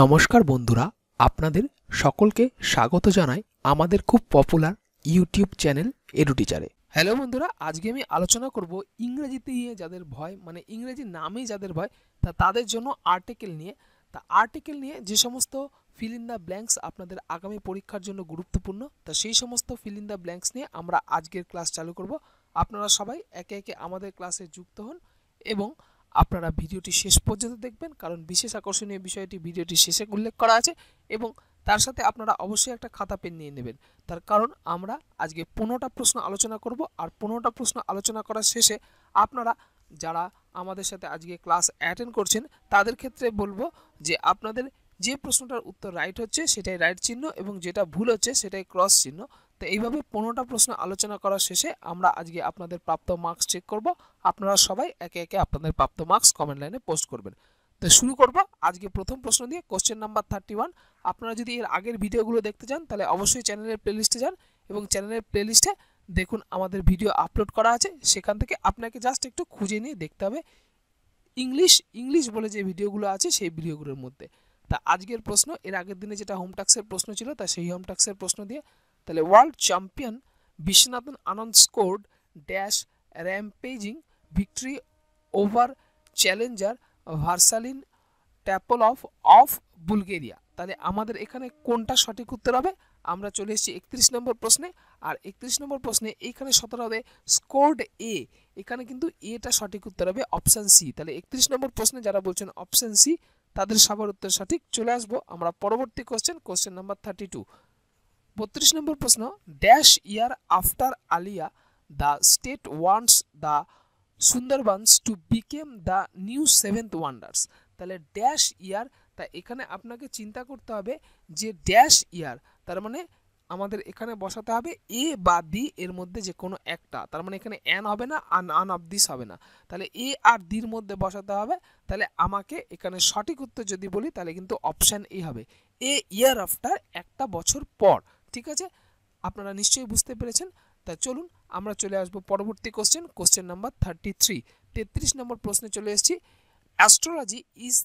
নমস্কার বন্ধুরা আপনাদের সকলকে স্বাগত জানাই আমাদের খুব পপুলার ইউটিউব চ্যানেল এডুটিচারে হ্যালো বন্ধুরা আজকে আমি আলোচনা করব ইংরেজিতে নিয়ে যাদের ভয় মানে ইংরেজি নামে যাদের ভয় তা তাদের জন্য আর্টিকেল নিয়ে তা আর্টিকেল নিয়ে যে সমস্ত ফিল ইন দ্য ব্ল্যাঙ্কস আপনাদের আগামী পরীক্ষার জন্য গুরুত্বপূর্ণ তা সেই সমস্ত ফিল ইন দ্য ব্ল্যাঙ্কস নিয়ে আমরা আজকের ক্লাস চালু করব আপনারা সবাই একে একে আমাদের ক্লাসে যুক্ত হন এবং আপনারা ভিডিওটি শেষ পর্যন্ত দেখবেন কারণ বিশেষ আকর্ষণীয় বিষয়টি ভিডিওটি শেষে উল্লেখ করা আছে এবং তার সাথে আপনারা অবশ্যই একটা খাতা পেন নিয়ে নেবেন তার কারণ আমরা আজকে পনেরোটা প্রশ্ন আলোচনা করব আর পনেরোটা প্রশ্ন আলোচনা করার শেষে আপনারা যারা আমাদের সাথে আজকে ক্লাস অ্যাটেন্ড করছেন তাদের ক্ষেত্রে বলবো যে আপনাদের যে প্রশ্নটার উত্তর রাইট হচ্ছে সেটাই রাইট চিহ্ন এবং যেটা ভুল হচ্ছে সেটাই ক্রস চিহ্ন তো এইভাবে পনেরোটা প্রশ্ন আলোচনা করার শেষে আমরা আজকে আপনাদের প্রাপ্ত মার্কস চেক করব আপনারা সবাই একে একে আপনাদের প্রাপ্ত মার্কস কমেন্ট লাইনে পোস্ট করবেন তো শুরু করবো আজকে প্রথম প্রশ্ন দিয়ে কোশ্চেন নাম্বার থার্টি ওয়ান আপনারা যদি এর আগের ভিডিওগুলো দেখতে চান তাহলে অবশ্যই চ্যানেলের প্লেলিস্টে যান এবং চ্যানেলের প্লেলিস্টে দেখুন আমাদের ভিডিও আপলোড করা আছে সেখান থেকে আপনাকে জাস্ট একটু খুঁজে নিয়ে দেখতে হবে ইংলিশ ইংলিশ বলে যে ভিডিওগুলো আছে সেই ভিডিওগুলোর মধ্যে তা আজকের প্রশ্ন এর আগের দিনে যেটা হোমটাক্সের প্রশ্ন ছিল তা সেই হোমটাক্সের প্রশ্ন দিয়ে তাহলে world champion Viswanathan Anand score dash rampaging over challenger Veselin Topalov of of Bulgaria তাহলে আমাদের এখানে কোনটা সঠিক উত্তর হবে আমরা চলে এসেছি একত্রিশ নম্বর প্রশ্নে আর একত্রিশ নম্বর প্রশ্নে এখানে সতেরো হবে স্কোর্ড এ এখানে কিন্তু এটা সঠিক উত্তর হবে অপশান সি তাহলে একত্রিশ নম্বর প্রশ্নে যারা বলছেন অপশান সি তাদের সবার উত্তর সঠিক চলে আসবো আমরা পরবর্তী question question number thirty two বত্রিশ নম্বর প্রশ্ন ড্যাশ ইয়ার আফটার আলিয়া the state wants the Sundarbans to become the new seventh wonders তাহলে ড্যাশ ইয়ার তা এখানে আপনাকে চিন্তা করতে হবে যে ড্যাশ ইয়ার তার মানে আমাদের এখানে বসাতে হবে এ বা দি এর মধ্যে যে কোনো একটা তার মানে এখানে অ্যান হবে না আন আন অফ দিস হবে না তাহলে এ আর দির মধ্যে বসাতে হবে তাহলে আমাকে এখানে সঠিক উত্তর যদি বলি তাহলে কিন্তু অপশান এ হবে এ ইয়ার আফটার একটা বছর পর ঠিক আছে আপনারা নিশ্চয়ই বুঝতে পেরেছেন তা চলুন আমরা চলে আসব পরবর্তী question question number thirty three তেত্রিশ নম্বর প্রশ্নে চলে এসেছি astrology is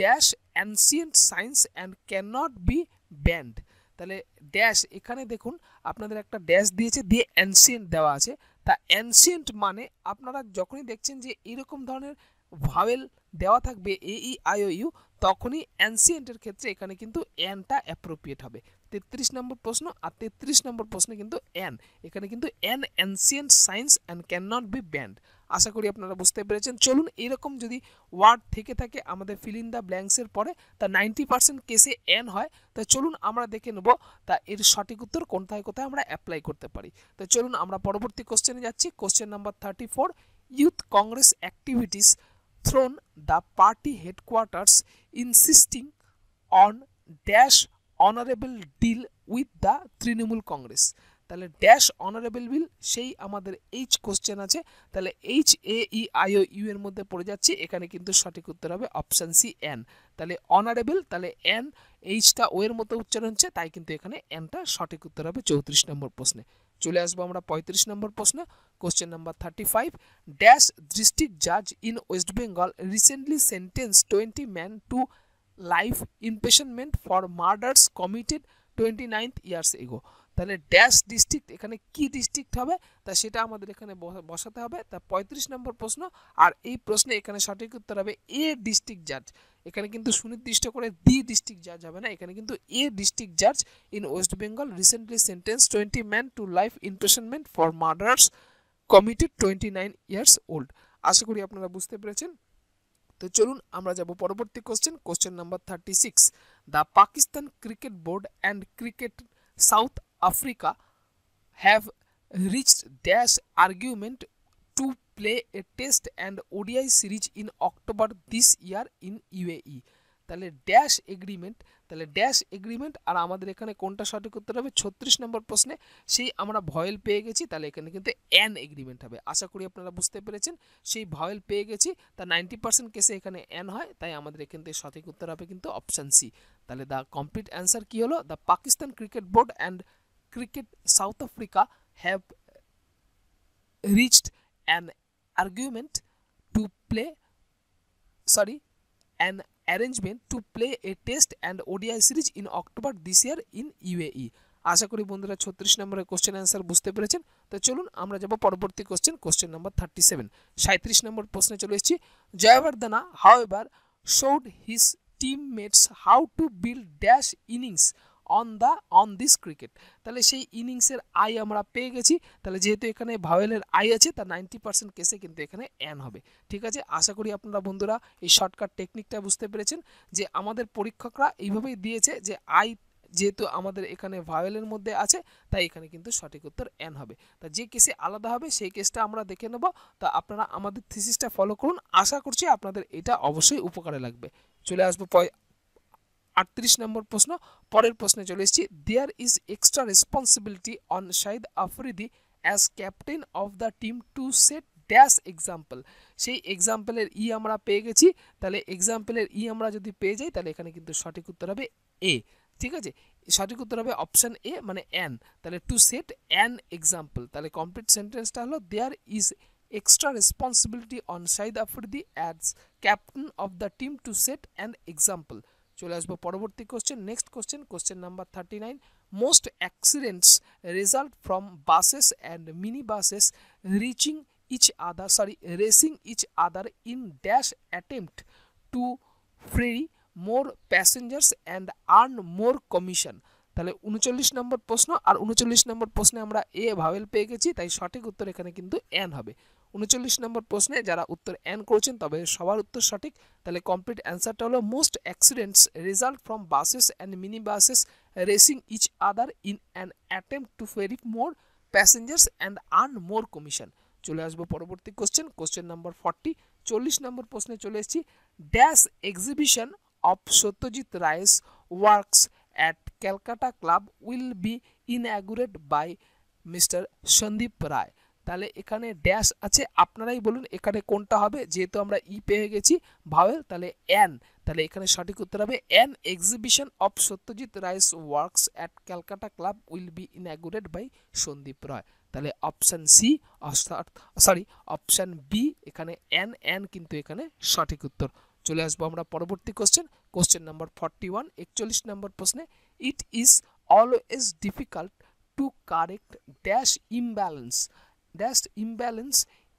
dash ancient science and can not be banned তাহলে ড্যাশ এখানে দেখুন আপনাদের একটা ড্যাশ দিয়েছে দিয়ে অ্যানসিয়েন্ট দেওয়া আছে তা অ্যানসিয়েন্ট মানে আপনারা যখনই দেখছেন যে এরকম ধরনের ভাওয়েল দেওয়া থাকবে এ ই আই ও ইউ তখনই অ্যানসিয়েন্টের ক্ষেত্রে এখানে কিন্তু অ্যানটা অ্যাপ্রোপ্রিয়েট হবে তেত্রিশ নম্বর প্রশ্ন আর তেত্রিশ নম্বর প্রশ্নে কিন্তু এন এখানে কিন্তু an ancient science and can not be banned আশা করি আপনারা বুঝতে পেরেছেন চলুন এরকম যদি ওয়ার্ড থেকে থাকে আমাদের ফিল ইন দ্য ব্ল্যাঙ্কসের পরে তা নাইনটি পার্সেন্ট কেসে এন হয় তা চলুন আমরা দেখে নেব তা এর সঠিক উত্তর কোনটায় কোথায় আমরা অ্যাপ্লাই করতে পারি তো চলুন আমরা পরবর্তী কোশ্চেনে যাচ্ছি question number thirty four youth Congress activities thrown the party headquarters insisting on dash honourable deal with the Trinamool Congress তাহলে ড্যাশ অনারেবল বিল সেই আমাদের এইচ কোশ্চেন আছে তাহলে H A E I O U এর মধ্যে পড়ে যাচ্ছে এখানে কিন্তু সঠিক উত্তর হবে অপশান সি এন তাহলে অনারেবল তাহলে এন এইচটা ও এর মতো উচ্চারণ হচ্ছে তাই কিন্তু এখানে এনটা সঠিক উত্তর হবে চৌত্রিশ নম্বর প্রশ্নে চলে আসবো আমরা পঁয়ত্রিশ নম্বর প্রশ্ন question number thirty five dash district জাজ in West Bengal recently sentence twenty man to life imprisonment for murders committed twenty ninth years ago তাহলে ড্যাশ ডিস্ট্রিক্ট এখানে কি ডিস্ট্রিক্ট হবে তা সেটা আমাদের এখানে বসাতে হবে তা পঁয়ত্রিশ নম্বর প্রশ্ন আর এই প্রশ্নে এখানে সঠিক উত্তর হবে এ ডিস্ট্রিক্ট জাজ এখানে কিন্তু সুনির্দিষ্ট করে দি ডিস্ট্রিক্ট জাজ হবে না এখানে কিন্তু এ ডিস্ট্রিক্ট জাজ in West Bengal recently sentence twenty man to life imprisonment for murders committed twenty nine years old আশা করি আপনারা বুঝতে পেরেছেন তো চলুন আমরা যাব পরবর্তী question question number thirty six the Pakistan cricket board and cricket South Africa have reached dash argument to play a test and ODI series in October this year in UAE তাহলে ড্যাশ এগ্রিমেন্ট তাহলে dash agreement আর আমাদের এখানে কোনটা সঠিক উত্তর হবে ছত্রিশ নম্বর প্রশ্নে সেই আমরা ভয়েল পেয়ে গেছি তাহলে এখানে কিন্তু অ্যান এগ্রিমেন্ট হবে আশা করি আপনারা বুঝতে পেরেছেন সেই ভয়েল পেয়ে গেছি তা নাইনটি পার্সেন্ট কেসে এখানে অ্যান হয় তাই আমাদের এখান থেকে সঠিক উত্তর হবে কিন্তু অপশান সি তাহলে দ্য কমপ্লিট অ্যান্সার কী হলো the Pakistan cricket board and cricket South Africa have reached an argument to play sorry an arrangement to play a test and ODI series in October this year in UAE আশা করি বন্ধুরা ছত্রিশ নম্বরের question answer বুঝতে পেরেছেন তো চলুন আমরা যাবো পরবর্তী question question number thirty seven সাঁত্রিশ নম্বর প্রশ্নে চলে এসেছি Jayawardene however showed his teammates how to build dash innings on the on this cricket তাহলে সেই ইনিংসের আই আমরা পেয়ে গেছি তাহলে যেহেতু এখানে ভাওয়েলের আই আছে তার নাইনটি পার্সেন্ট কেসে কিন্তু এখানে অ্যান হবে ঠিক আছে আশা করি আপনারা বন্ধুরা এই শর্টকাট টেকনিকটা বুঝতে পেরেছেন যে আমাদের পরীক্ষকরা এইভাবেই দিয়েছে যে আই যেহেতু আমাদের এখানে ভায়োলের মধ্যে আছে তাই এখানে কিন্তু সঠিক উত্তর অ্যান হবে তা যে কেসে আলাদা হবে সেই কেসটা আমরা দেখে নেব তা আপনারা আমাদের থিসিসটা ফলো করুন আশা করছি আপনাদের এটা অবশ্যই উপকারে লাগবে চলে আসবো পয় আটত্রিশ নম্বর প্রশ্ন পরের প্রশ্নে চলে এসেছি there is extra responsibility on Shahid Afridi as captain of the team to set dash example সেই এক্সাম্পলের ই e আমরা পেয়ে গেছি তাহলে এক্সাম্পলের ই e আমরা যদি পেয়ে যাই তাহলে এখানে কিন্তু সঠিক উত্তর হবে এ ঠিক আছে সঠিক উত্তর হবে অপশান এ মানে অ্যান তাহলে টু সেট অ্যান এক্সাম্পল তাহলে কমপ্লিট সেন্টেন্সটা হলো there is extra responsibility on Saeed Afridi as captain of the team to set an example চলে আসবো পরবর্তী question next question question number thirty nine most accidents result from buses and mini buses reaching each other sorry racing each other in dash attempt to free more passengers and earn more commission তাহলে উনচল্লিশ নম্বর প্রশ্ন আর উনচল্লিশ নম্বর প্রশ্নে আমরা এ ভাবেল পেয়ে গেছি তাই সঠিক উত্তর এখানে কিন্তু অ্যান হবে উনচল্লিশ নম্বর প্রশ্নে যারা উত্তর অ্যান করেছেন তবে সবার উত্তর সঠিক তাহলে কমপ্লিট অ্যান্সারটা হলো most accidents result from buses and mini buses racing each other in an attempt to ferry more passengers and earn more commission চলে আসবো পরবর্তী কোশ্চেন কোশ্চেন নাম্বার ফর্টি চল্লিশ নম্বর প্রশ্নে চলে এসেছি dash exhibition of Satyajit Ray's works at Calcutta club will be inaugurate by mister Sandip Ray তাহলে এখানে dash আছে আপনারাই বলুন এখানে কোনটা হবে যেহেতু আমরা ই e পেয়ে গেছি ভাওয়েল তাহলে অ্যান তাহলে এখানে সঠিক উত্তর হবে an exhibition of Satyajit Ray's works at Calcutta club will be inaugurate by Sandip Ray তাহলে অপশান সি অর্থাৎ সরি অপশান বি এখানে অ্যান অ্যান কিন্তু এখানে সঠিক উত্তর চলে আসবো আমরা পরবর্তী question question number forty one একচল্লিশ নম্বর প্রশ্নে it is always difficult to correct dash imbalance that's imbalance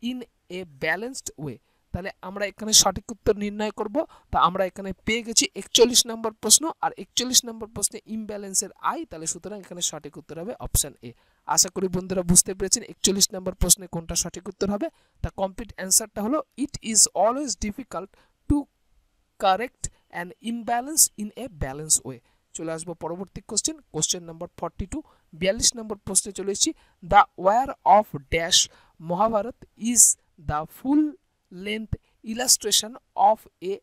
in a balanced way তাহলে আমরা এখানে সঠিক উত্তর নির্ণয় করব তা আমরা এখানে পেয়ে গেছি একচল্লিশ নম্বর প্রশ্ন আর একচল্লিশ নম্বর প্রশ্নে ইমব্যালেন্সের আই তাহলে সুতরাং এখানে সঠিক উত্তর হবে অপশান এ আশা করি বন্ধুরা বুঝতে পেরেছেন একচল্লিশ নম্বর প্রশ্নে কোনটা সঠিক উত্তর হবে তা কমপ্লিট অ্যান্সারটা হলো it is always difficult to correct an imbalance in a balance way চলে আসবো পরবর্তী question question number forty two বিয়াল্লিশ নম্বর প্রশ্নে চলে এসেছি the war of dash Mahabharata is the full length illustration of a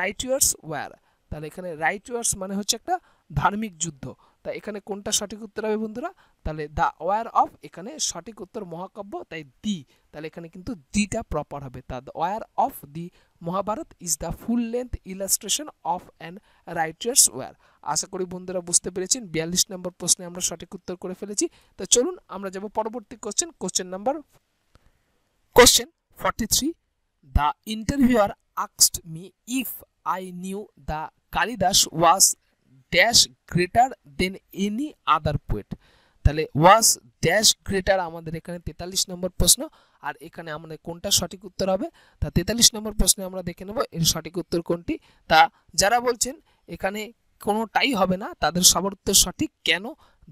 writers war তাহলে এখানে রাইটওয়ার্স মানে হচ্ছে একটা ধার্মিক যুদ্ধ তা এখানে কোনটা সঠিক উত্তর হবে বন্ধুরা তাহলে দ্য ওয়ার অফ এখানে সঠিক উত্তর মহাকাব্য তাই দি তাহলে এখানে কিন্তু দিটা প্রপার হবে তা the war of the Mahabharata is the full length illustration of an writers war আশা করি বন্ধুরা বুঝতে পেরেছেন বিয়াল্লিশ নম্বর প্রশ্নে আমরা সঠিক উত্তর করে ফেলেছি তো চলুন আমরা যাব পরবর্তী question question number question forty three the interviewer আক্সড me if I knew the Kalidas was dash greater than any other poet তাহলে ওয়াজ ড্যাশ গ্রেটার আমাদের এখানে তেতাল্লিশ নম্বর প্রশ্ন আর এখানে আমাদের কোনটা সঠিক উত্তর হবে তা তেতাল্লিশ নম্বর প্রশ্নে আমরা দেখে নেব এর সঠিক উত্তর কোনটি তা যারা বলছেন এখানে কোনোটাই হবে না তাদের সবার উত্তর সঠিক কেন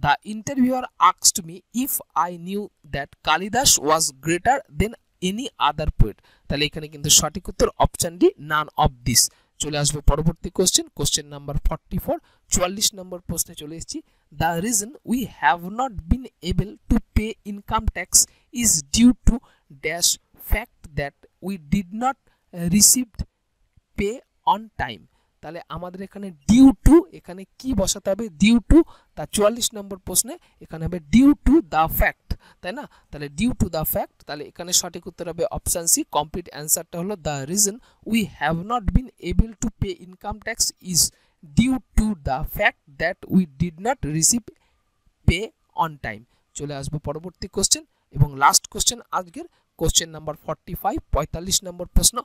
দ্য ইন্টারভিউয়ার আক্সড me if I knew that Kalidas was greater than any other poet তাহলে এখানে কিন্তু সঠিক উত্তর option D none of this চলে আসবো পরবর্তী question question number forty four চুয়াল্লিশ নম্বর প্রশ্নে চলে এসেছি the reason we have not been able to pay income tax is due to dash fact that we did not received pay on time তাহলে আমাদের এখানে ডিউ টু এখানে কি বসাতে হবে ডিউ টু তা চুয়াল্লিশ নম্বর প্রশ্নে এখানে হবে ডিউ টু দ্য ফ্যাক্ট তাই না তাহলে ডিউ টু দ্য ফ্যাক্ট তাহলে এখানে সঠিক উত্তর হবে অপশান সি কমপ্লিট অ্যান্সারটা হলো the reason we have not been able to pay income tax is due to the fact that we did not receive pay on time চলে আসবো পরবর্তী কোশ্চেন এবং লাস্ট কোশ্চেন আজকের কোশ্চেন নাম্বার ফর্টি ফাইভ পঁয়তাল্লিশ নম্বর প্রশ্ন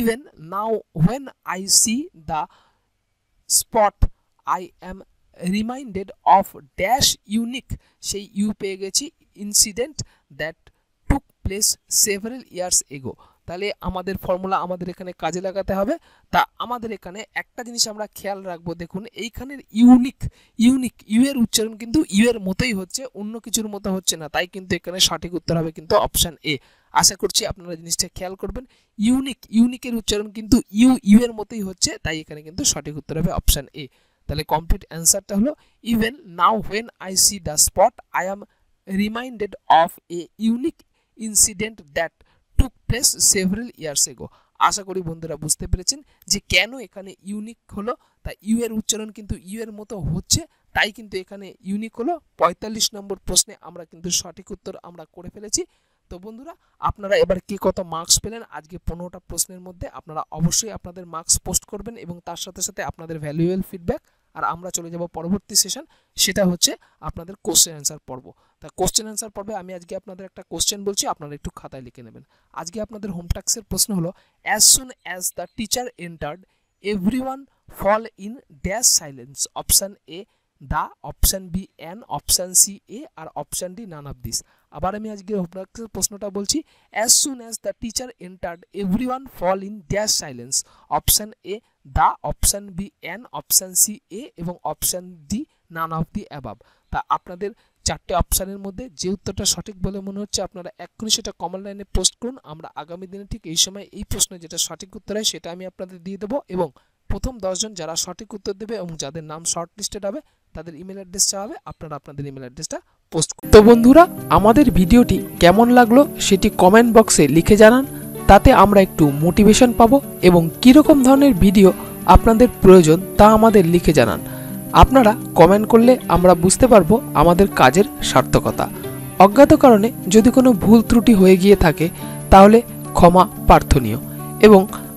even now when I see the spot I am reminded of dash unique সেই U পেয়ে গেছি incident that took place several years ago তাহলে আমাদের ফর্মুলা আমাদের এখানে কাজে লাগাতে হবে তা আমাদের এখানে একটা জিনিস আমরা খেয়াল রাখবো দেখুন এইখানের ইউনিক ইউনিক ইউ এর উচ্চারণ কিন্তু ইউ এর মতোই হচ্ছে অন্য কিছুর মতো হচ্ছে না তাই কিন্তু এখানে সঠিক উত্তর হবে কিন্তু অপশান এ আশা করছি আপনারা জিনিসটা খেয়াল করবেন ইউনিক ইউনিকের উচ্চারণ কিন্তু ইউ ইউ এর মতোই হচ্ছে তাই এখানে কিন্তু সঠিক উত্তর হবে অপশান এ তাহলে কমপ্লিট অ্যান্সারটা হলো even now when I see the spot I am reminded of a unique incident that place several years ago আশা করি বন্ধুরা বুঝতে পেরেছেন যে কেন এখানে ইউনিক হলো তা ইউ এর উচ্চারণ কিন্তু ইউ এর মতো হচ্ছে তাই কিন্তু এখানে ইউনিক হলো পঁয়তাল্লিশ নম্বর প্রশ্নে আমরা কিন্তু সঠিক উত্তর আমরা করে ফেলেছি তো বন্ধুরা আপনারা এবার কে কত মার্কস পেলেন আজকে পনেরোটা প্রশ্নের মধ্যে আপনারা অবশ্যই আপনাদের মার্কস পোস্ট করবেন এবং তার সাথে সাথে আপনাদের ভ্যালুয়েল ফিডব্যাক আর আমরা চলে যাব পরবর্তী সেশন সেটা হচ্ছে আপনাদের কোশ্চেন অ্যান্সার পর্ব তা কোশ্চেন অ্যান্সার পর্বে আমি আজকে আপনাদের একটা কোশ্চেন বলছি আপনারা একটু খাতায় লিখে নেবেন আজকে আপনাদের হোমটাক্সের প্রশ্ন হলো as soon as the teacher entered every one fell in dash silence option A the option B an option C a আর option D none of this আবার আমি আজকে আপনাকে প্রশ্নটা বলছি as soon as the teacher entered every one fell in dash silence option A the option B an option C a এবং option D none of the above তা আপনাদের চারটে অপশানের মধ্যে যে উত্তরটা সঠিক বলে মনে হচ্ছে আপনারা এক্ষুনি সেটা কমন লাইনে পোস্ট করুন আমরা আগামী দিনে ঠিক এই সময় এই প্রশ্নে যেটা সঠিক উত্তর হয় সেটা আমি আপনাদের দিয়ে দেবো এবং প্রথম দশজন যারা সঠিক উত্তর দেবে এবং যাদের নাম শর্ট লিস্টেড হবে তাদের ইমেল অ্যাড্রেস চাওয়া হবে আপনারা আপনাদের ইমেল অ্যাড্রেসটা পোস্ট তো বন্ধুরা আমাদের ভিডিওটি কেমন লাগলো সেটি কমেন্ট বক্সে লিখে জানান তাতে আমরা একটু মোটিভেশন পাবো এবং কীরকম ধরনের ভিডিও আপনাদের প্রয়োজন তা আমাদের লিখে জানান আপনারা কমেন্ট করলে আমরা বুঝতে পারবো আমাদের কাজের সার্থকতা অজ্ঞাত কারণে যদি কোনো ভুল ত্রুটি হয়ে গিয়ে থাকে তাহলে ক্ষমা প্রার্থনীয় এবং